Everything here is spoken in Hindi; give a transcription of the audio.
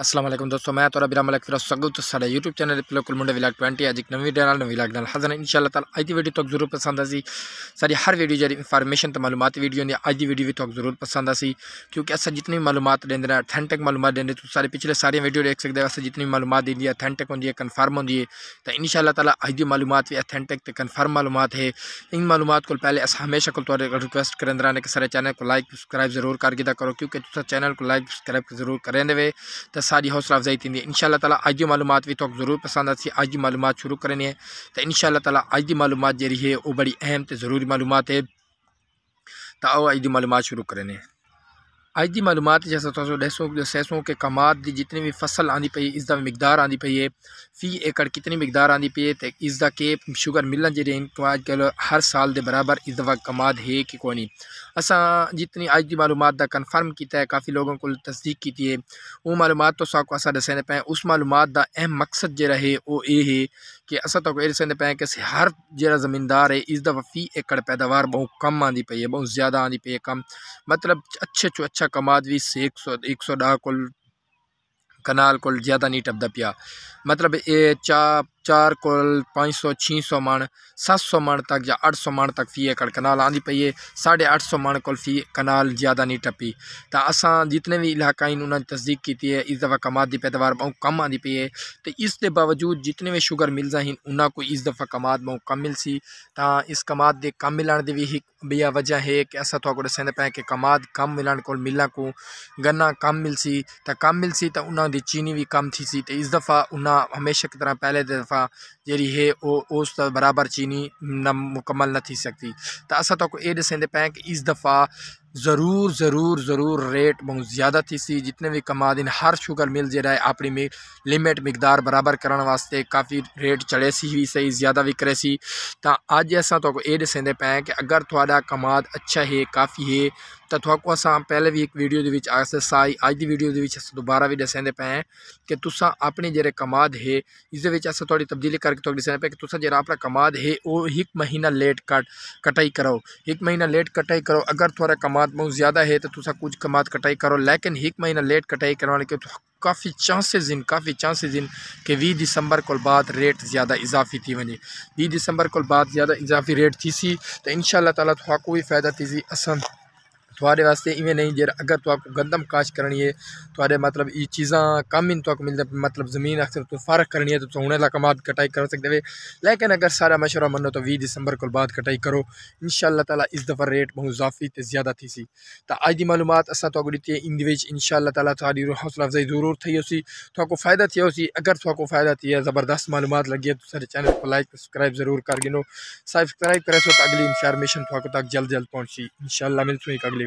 असलम दोस्तों मैं तो बिरा मलिक फिर स्वागत साढ़े यूट्यूब चैनल बिल्कुल मुंडे विलाग ट्वेंटी अज एक नवी वीडियो डाल नवी विलाग हजन इन शाला तला आज की वीडियो तक जरूर पसंद आई सारी हर वीडियो जारी इन्फॉर्मेशन तो मालूमती वीडियो होंगी अज की वीडियो भी तक जरूर पसंद आई क्योंकि असर जितनी भी मालूम देंगे अथेंटिक मालूम देंगे तुम पिछले सारी वीडियो देख सकते हो जितनी भी मालूम है अथेंटिक होंगी कन्फर्म होंगी है तो इन शाला तला अज की मालूम भी अथेंटिक कन्फर्म मालूम है इन मालूम को पहले अस हमेशा को रिक्वेस्ट करें रहने के सारे चैनल को लाइक सब्सक्राइब जरूर करगिदा करो क्योंकि चैनल को लाइक सब्सक्राइब जरूर करें वे सारी हौसला अफजाई थी इन तला अज जी मालूम भी तो ज़रूर पसंद अची अज जी मालूम शुरू करें तो इन तला अज की मालूम जी है वो बड़ी अहम तो ज़रूरी मालूम है तो आओ अज की मालूम शुरू करें अज की मालूम जैसा दसो सैसों के कमाद की जितनी भी फसल आँदी पी इस मकदार आँदी पी है फी एकड़ कितनी मकदार आँदी पी है इसका के शुगर मिलन जो तो अजक अजकल हर साल के बराबर इस दफा कमाद है कि कौन असा जितनी अज की मालूम का कन्फर्म किया है काफ़ी लोगों को तस्दीक की है वो मालूम तो सबको असा दसें पे उस मालूम का अहम मकसद जरा है वो ये है कि असा तव्हांखे तो अहिड़ी सकते पिया कि हर जेह्ड़ा ज़मींदार है इसका फी एकड़ पैदावार बहुत कम आंदी पी है बहुत ज़्यादा आंदी पी है कम मतलब अच्छे चो अच्छा कमाद भी से एक सौ एक सौ डह कुल कनाल को ज़्यादा नहीं टपदा पिया मतलब ये चाह चार कोल पाँच सौ छः सौ मण सत्त सौ मण तक या अठ सौ मण तक फी एकड़ कनाल आंदी पई है साढ़े अठ सौ मण कोल फी कनाल ज़्यादा नहीं टपी तो अस जितने भी इलाका इन उन्होंने तस्दीक की है इस दफ़ा कमाद की पैदावार बहुत कम आती पई है तो इस बावजूद जितने भी शुगर मिल्स हैं उन्होंने को इस दफ़ा कमाद बहुत कम मिल सी तो इस कमाद के कम मिलने की भी भी वजह है कि असा तो दसेंदे पाए कि कमाद कम मिलने को मिलना को गन्ना कम मिल सी तो कम मिल सी तो उन्होंने चीनी भी कम थी सी तो इस दफ़ा उन्हें हमेशा की तरह पहले दफ़ा का जी है वो उस बराबर चीनी न मुकम्मल न थी सकती तो असा तो ये दसेंदे पाए कि इस दफ़ा ज़रूर ज़रूर ज़रूर रेट बहुत ज़्यादा थी सी जितने भी कमा दिन हर शुगर मिल जरा है अपनी लिमिट मकदार बराबर करने वास्ते काफ़ी रेट चढ़े सी भी सही ज़्यादा विकरे सी तो अज अस तो ये दसेंदे पे कि अगर थोड़ा कमाद अच्छा है काफ़ी है तो थोड़ा अस पहले भी एक वीडियो आई अज की वीडियो दोबारा भी दसेंदे पे कि तुसा अपनी जे कमाद है इस अस थोड़ी तब्दीली करके थोड़ी दसेंदे पे कि तुसा जरा अपना कमाद है वो एक महीना लेट कट कटाई करो एक महीना लेट कटाई करो अगर थोड़ा कमा कमात बहुत ज़्यादा है तो तुसा कुछ कमात कटाई करो लेकिन एक महीना लेट कटाई करवाने के तो काफ़ी चांसेस इन काफ़ी चांसेस इन कि वी दिसंबर को बाद रेट ज़्यादा इजाफी थी वने वी दिसंबर को बाद ज़्यादा इजाफी रेट थी सी तो इन शाला तला तो फ़ायदा थी असन थोड़े वास्ते इवें नहीं जे अगर तो गंदम काश करनी है थोड़े मतलब ये चीज़ा कम ही तो मिलते मतलब जमीन अक्सर तो फारक करनी है तो तुम हूँ लकमात कटाई कर सकते वे लेकिन अगर सारा मशुरा मनो तो वी दिसंबर को बाद कटाई करो इन शाला तला इस दफ़ा रेट बहुत इजाफी तो ज्यादा थी सी तो अज की मालूम असा तो दी इन इन शाला तला हौसला अफजाई जरूर थी उसी तो फ़ायदा थे उसी अगर तो फ़ायदा थी ज़बरदस्त मालूम लगी है तो सारे चैनल को लाइक सब्सक्राइब जरूर कर गिनो सब्सक्राइब करें तो अगली इंफॉर्मेशन तक जल्द जल्द पहुंची इन शाला मिलते एक अगली